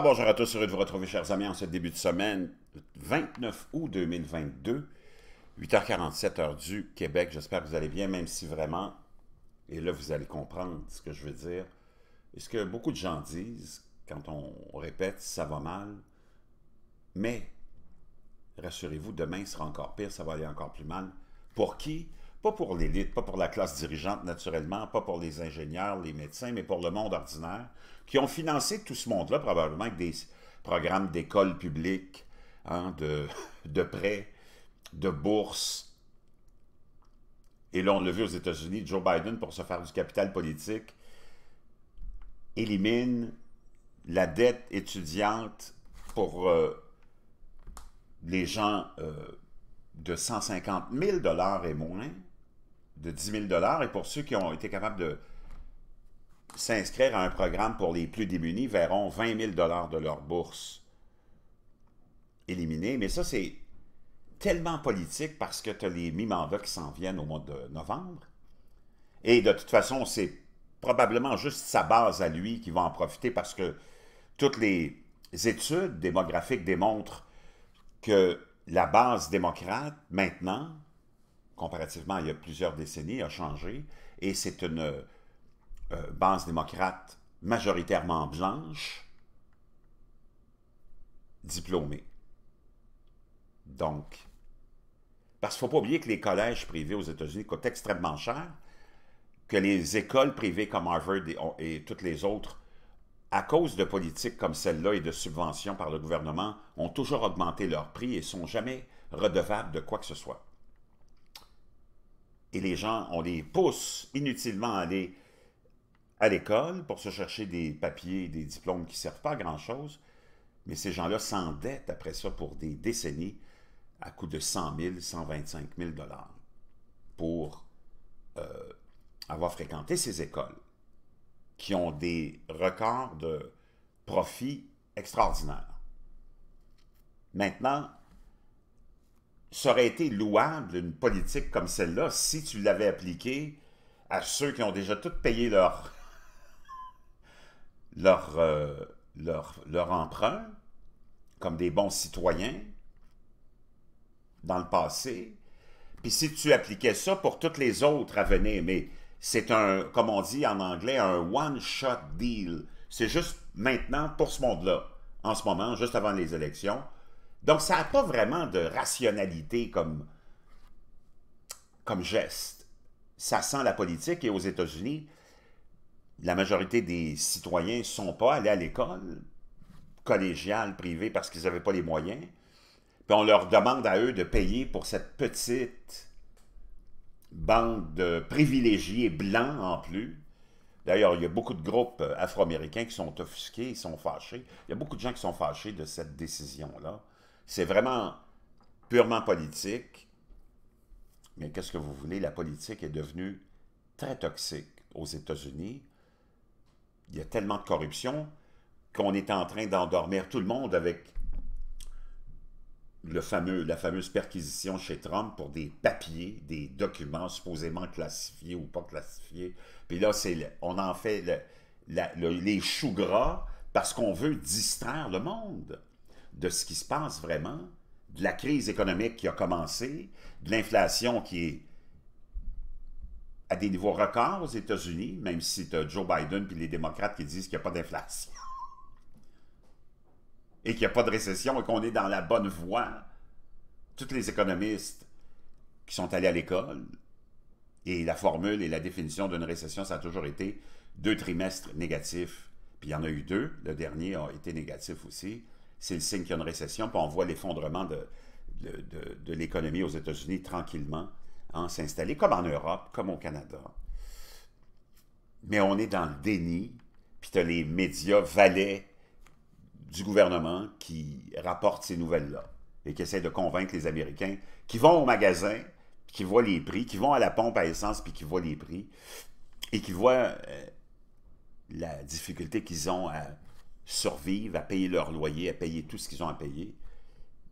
bonjour à tous, heureux de vous retrouver chers amis en ce début de semaine, 29 août 2022, 8h47 heure du Québec. J'espère que vous allez bien, même si vraiment, et là vous allez comprendre ce que je veux dire, est ce que beaucoup de gens disent quand on répète ça va mal, mais rassurez-vous, demain sera encore pire, ça va aller encore plus mal. Pour qui pas pour l'élite, pas pour la classe dirigeante naturellement, pas pour les ingénieurs, les médecins, mais pour le monde ordinaire, qui ont financé tout ce monde-là probablement avec des programmes d'école publique, hein, de, prêts, de bourses. Et là, on l'a vu aux États-Unis, Joe Biden, pour se faire du capital politique, élimine la dette étudiante pour euh, les gens euh, de 150 000 et moins de 10 000 et pour ceux qui ont été capables de s'inscrire à un programme pour les plus démunis verront 20 000 de leur bourse éliminée. Mais ça, c'est tellement politique parce que tu as les mi-mandats qui s'en viennent au mois de novembre. Et de toute façon, c'est probablement juste sa base à lui qui va en profiter parce que toutes les études démographiques démontrent que la base démocrate, maintenant, comparativement il y a plusieurs décennies, a changé. Et c'est une euh, base démocrate majoritairement blanche, diplômée. Donc, parce qu'il ne faut pas oublier que les collèges privés aux États-Unis coûtent extrêmement cher, que les écoles privées comme Harvard et, toutes les autres, à cause de politiques comme celle-là et de subventions par le gouvernement, ont toujours augmenté leur prix et sont jamais redevables de quoi que ce soit et les gens, on les pousse inutilement à aller à l'école pour se chercher des papiers, des diplômes qui ne servent pas à grand-chose, mais ces gens-là s'endettent après ça pour des décennies à coût de 100 000, 125 000 dollars pour euh, avoir fréquenté ces écoles qui ont des records de profits extraordinaires. Maintenant, ça aurait été louable, une politique comme celle-là, si tu l'avais appliquée à ceux qui ont déjà tout payé leur, euh, leur, leur, emprunt, comme des bons citoyens, dans le passé, puis si tu appliquais ça pour toutes les autres à venir, mais c'est un, comme on dit en anglais, un one-shot deal. C'est juste maintenant pour ce monde-là, en ce moment, juste avant les élections, donc, ça n'a pas vraiment de rationalité comme, comme geste. Ça sent la politique et aux États-Unis, la majorité des citoyens ne sont pas allés à l'école collégiale, privée, parce qu'ils n'avaient pas les moyens. Puis on leur demande à eux de payer pour cette petite bande de privilégiés blancs en plus. D'ailleurs, il y a beaucoup de groupes euh, afro-américains qui sont offusqués, ils sont fâchés. Il y a beaucoup de gens qui sont fâchés de cette décision-là. C'est vraiment purement politique. Mais qu'est-ce que vous voulez? La politique est devenue très toxique aux États-Unis. Il y a tellement de corruption qu'on est en train d'endormir tout le monde avec le fameux, la fameuse perquisition chez Trump pour des papiers, des documents supposément classifiés ou pas classifiés. Puis là, c'est on en fait les choux gras parce qu'on veut distraire le monde de ce qui se passe vraiment, de la crise économique qui a commencé, de l'inflation qui est à des niveaux records aux États-Unis, même si tu Joe Biden et les démocrates qui disent qu'il n'y a pas d'inflation et qu'il n'y a pas de récession et qu'on est dans la bonne voie. Tous les économistes qui sont allés à l'école, et la formule et la définition d'une récession, ça a toujours été deux trimestres négatifs. Puis il y en a eu deux. Le dernier a été négatif aussi c'est le signe qu'il y a une récession. Puis on voit l'effondrement de, l'économie aux États-Unis tranquillement hein, s'installer, comme en Europe, comme au Canada. Mais on est dans le déni, puis tu as les médias valets du gouvernement qui rapportent ces nouvelles-là et qui essaient de convaincre les Américains qui vont au magasin, qui voient les prix, qui vont à la pompe à essence, puis qui voient les prix, et qui voient euh, la difficulté qu'ils ont à survivent à payer leur loyer, à payer tout ce qu'ils ont à payer.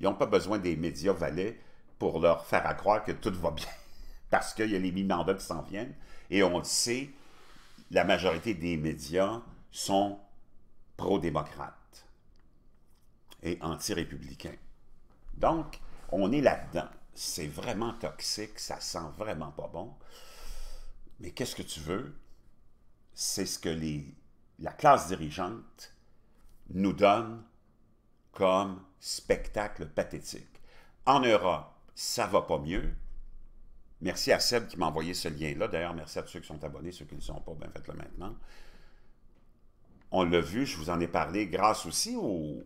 Ils n'ont pas besoin des médias valets pour leur faire croire que tout va bien, parce qu'il y a les mi-mandats qui s'en viennent. Et on le sait, la majorité des médias sont pro-démocrates et anti-républicains. Donc, on est là-dedans. C'est vraiment toxique, ça sent vraiment pas bon. Mais qu'est-ce que tu veux? C'est ce que les, la classe dirigeante nous donne comme spectacle pathétique. En Europe, ça va pas mieux. Merci à Seb qui m'a envoyé ce lien-là. D'ailleurs, merci à tous ceux qui sont abonnés, ceux qui ne sont pas, bien faites-le maintenant. On l'a vu, je vous en ai parlé grâce aussi au,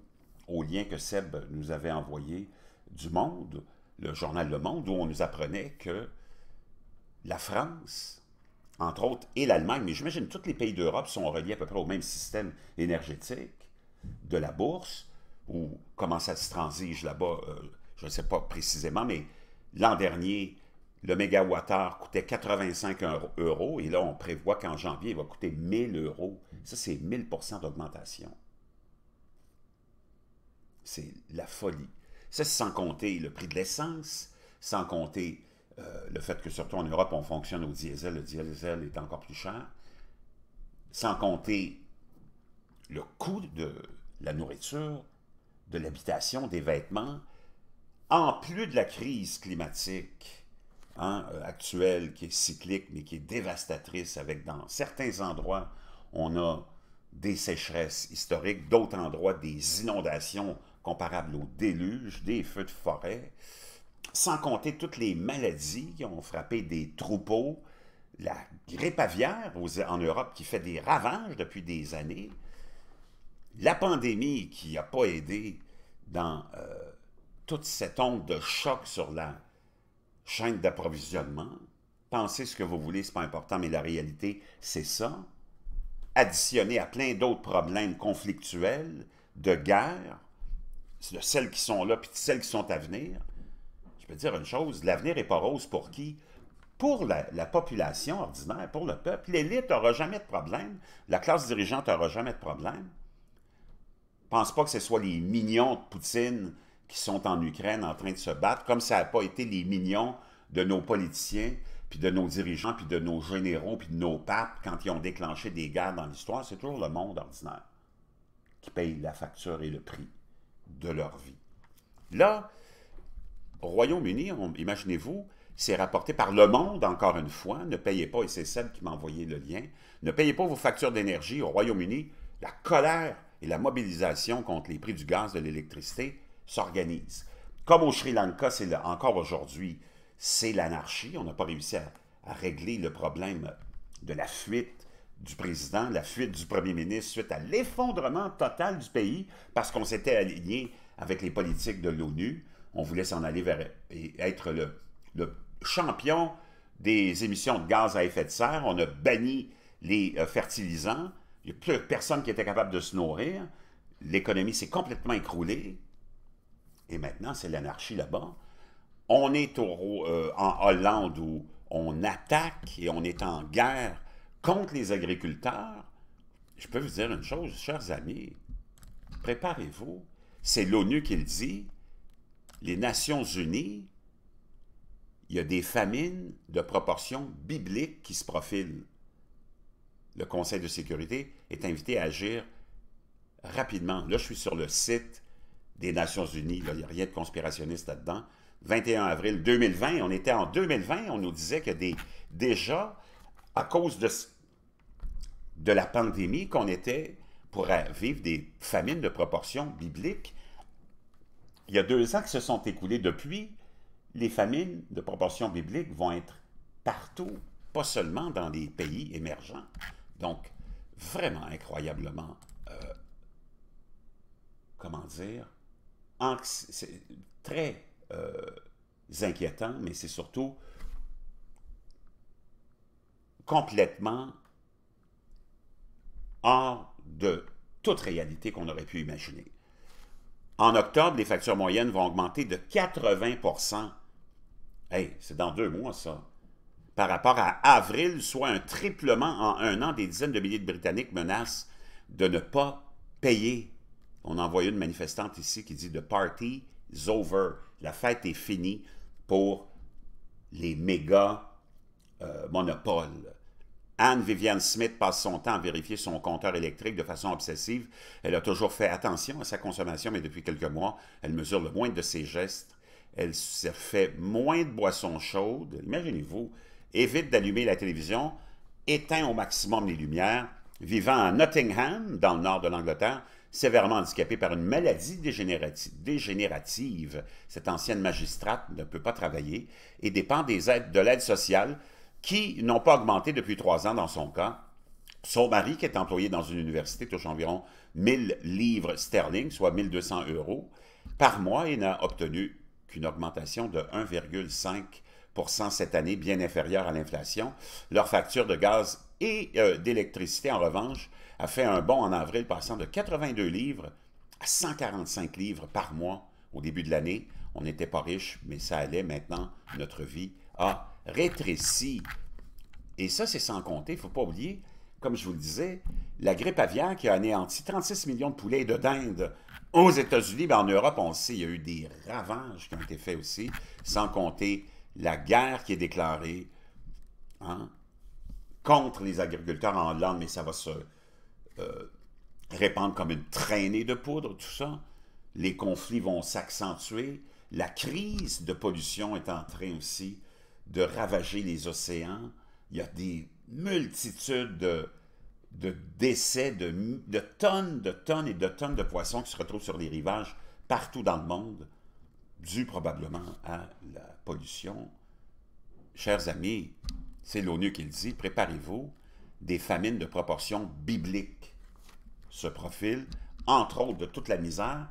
au lien que Seb nous avait envoyé du Monde, le journal Le Monde, où on nous apprenait que la France, entre autres, et l'Allemagne, mais j'imagine tous les pays d'Europe sont reliés à peu près au même système énergétique, de la bourse, ou comment ça se transige là-bas, euh, je ne sais pas précisément, mais l'an dernier, le mégawattheure coûtait 85 euros et là, on prévoit qu'en janvier, il va coûter 1000 euros. Ça, c'est 1000 d'augmentation. C'est la folie. Ça, c'est sans compter le prix de l'essence, sans compter euh, le fait que, surtout en Europe, on fonctionne au diesel. Le diesel est encore plus cher. Sans compter le coût de la nourriture, de l'habitation, des vêtements, en plus de la crise climatique hein, euh, actuelle qui est cyclique mais qui est dévastatrice avec dans certains endroits, on a des sécheresses historiques, d'autres endroits des inondations comparables aux déluges, des feux de forêt, sans compter toutes les maladies qui ont frappé des troupeaux, la grippe aviaire en Europe qui fait des ravages depuis des années, la pandémie qui n'a pas aidé dans euh, toute cette onde de choc sur la chaîne d'approvisionnement, pensez ce que vous voulez, c'est pas important, mais la réalité, c'est ça, additionné à plein d'autres problèmes conflictuels, de guerre, de celles qui sont là puis de celles qui sont à venir, je peux dire une chose, l'avenir n'est pas rose pour qui? Pour la, la, population ordinaire, pour le peuple, l'élite n'aura jamais de problème, la classe dirigeante n'aura jamais de problème, pense pas que ce soit les mignons de Poutine qui sont en Ukraine en train de se battre, comme ça n'a pas été les mignons de nos politiciens, puis de nos dirigeants, puis de nos généraux, puis de nos papes quand ils ont déclenché des guerres dans l'histoire. C'est toujours le monde ordinaire qui paye la facture et le prix de leur vie. Là, au Royaume-Uni, imaginez-vous, c'est rapporté par Le Monde, encore une fois. Ne payez pas, et c'est celle qui m'a envoyé le lien, ne payez pas vos factures d'énergie au Royaume-Uni. La colère et la mobilisation contre les prix du gaz, de l'électricité s'organise. Comme au Sri Lanka, c'est encore aujourd'hui, c'est l'anarchie. On n'a pas réussi à, régler le problème de la fuite du président, la fuite du premier ministre suite à l'effondrement total du pays parce qu'on s'était aligné avec les politiques de l'ONU. On voulait s'en aller vers et être le champion des émissions de gaz à effet de serre. On a banni les euh, fertilisants. Il n'y a plus personne qui était capable de se nourrir. L'économie s'est complètement écroulée. Et maintenant, c'est l'anarchie là-bas. On est euh, en Hollande où on attaque et on est en guerre contre les agriculteurs. Je peux vous dire une chose, chers amis, préparez-vous. C'est l'ONU qui le dit. Les Nations Unies, il y a des famines de proportions bibliques qui se profilent le Conseil de sécurité est invité à agir rapidement. Là, je suis sur le site des Nations Unies. il n'y a rien de conspirationniste là-dedans. 21 avril 2020, on était en 2020, on nous disait que déjà, à cause de, la pandémie, qu'on était pour vivre des famines de proportion bibliques. Il y a deux ans qui se sont écoulés depuis, les famines de proportion bibliques vont être partout, pas seulement dans les pays émergents. Donc, vraiment incroyablement, euh, comment dire, très euh, inquiétant, mais c'est surtout complètement hors de toute réalité qu'on aurait pu imaginer. En octobre, les factures moyennes vont augmenter de 80 Hey, c'est dans deux mois, ça par rapport à avril, soit un triplement en un an. Des dizaines de milliers de Britanniques menacent de ne pas payer. On a envoyé une manifestante ici qui dit « The party is over ». La fête est finie pour les méga euh, monopoles. Anne Viviane Smith passe son temps à vérifier son compteur électrique de façon obsessive. Elle a toujours fait attention à sa consommation, mais depuis quelques mois, elle mesure le moins de ses gestes. Elle se fait moins de boissons chaudes. Imaginez-vous, évite d'allumer la télévision, éteint au maximum les lumières. Vivant à Nottingham, dans le nord de l'Angleterre, sévèrement handicapé par une maladie dégénérative, cette ancienne magistrate ne peut pas travailler et dépend des aides de l'aide sociale qui n'ont pas augmenté depuis trois ans dans son cas. Son mari, qui est employé dans une université, touche environ 1000 livres sterling, soit 1200 euros par mois et n'a obtenu qu'une augmentation de 1,5 cette année, bien inférieure à l'inflation. Leur facture de gaz et euh, d'électricité, en revanche, a fait un bond en avril passant de 82 livres à 145 livres par mois au début de l'année. On n'était pas riche, mais ça allait maintenant. Notre vie a rétréci. Et ça, c'est sans compter, il ne faut pas oublier, comme je vous le disais, la grippe aviaire qui a anéanti 36 millions de poulets et de dinde aux États-Unis, mais en Europe, on le sait, il y a eu des ravages qui ont été faits aussi, sans compter la guerre qui est déclarée hein, contre les agriculteurs en Hollande, mais ça va se euh, répandre comme une traînée de poudre, tout ça. Les conflits vont s'accentuer. La crise de pollution est en train aussi de ravager les océans. Il y a des multitudes de, décès, de, de tonnes, de tonnes et de tonnes de poissons qui se retrouvent sur les rivages partout dans le monde dû probablement à la pollution. Chers amis, c'est l'ONU qui le dit, préparez-vous, des famines de proportion biblique se profilent, entre autres de toute la misère,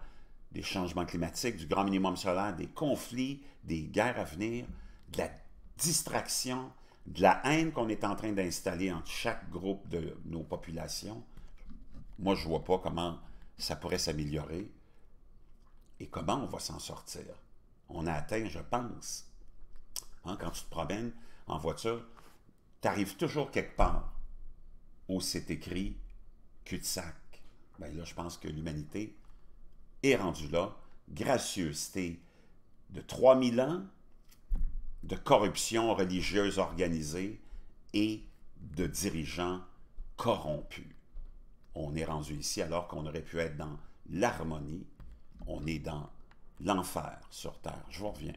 des changements climatiques, du grand minimum solaire, des conflits, des guerres à venir, de la distraction, de la haine qu'on est en train d'installer entre chaque groupe de nos populations. Moi, je ne vois pas comment ça pourrait s'améliorer et comment on va s'en sortir on a atteint, je pense. Hein, quand tu te promènes en voiture, tu arrives toujours quelque part où c'est écrit cul-de-sac. Ben là, je pense que l'humanité est rendue là. Gracieuseté de 3000 ans, de corruption religieuse organisée et de dirigeants corrompus. On est rendu ici alors qu'on aurait pu être dans l'harmonie. On est dans l'enfer sur Terre. Je vous reviens.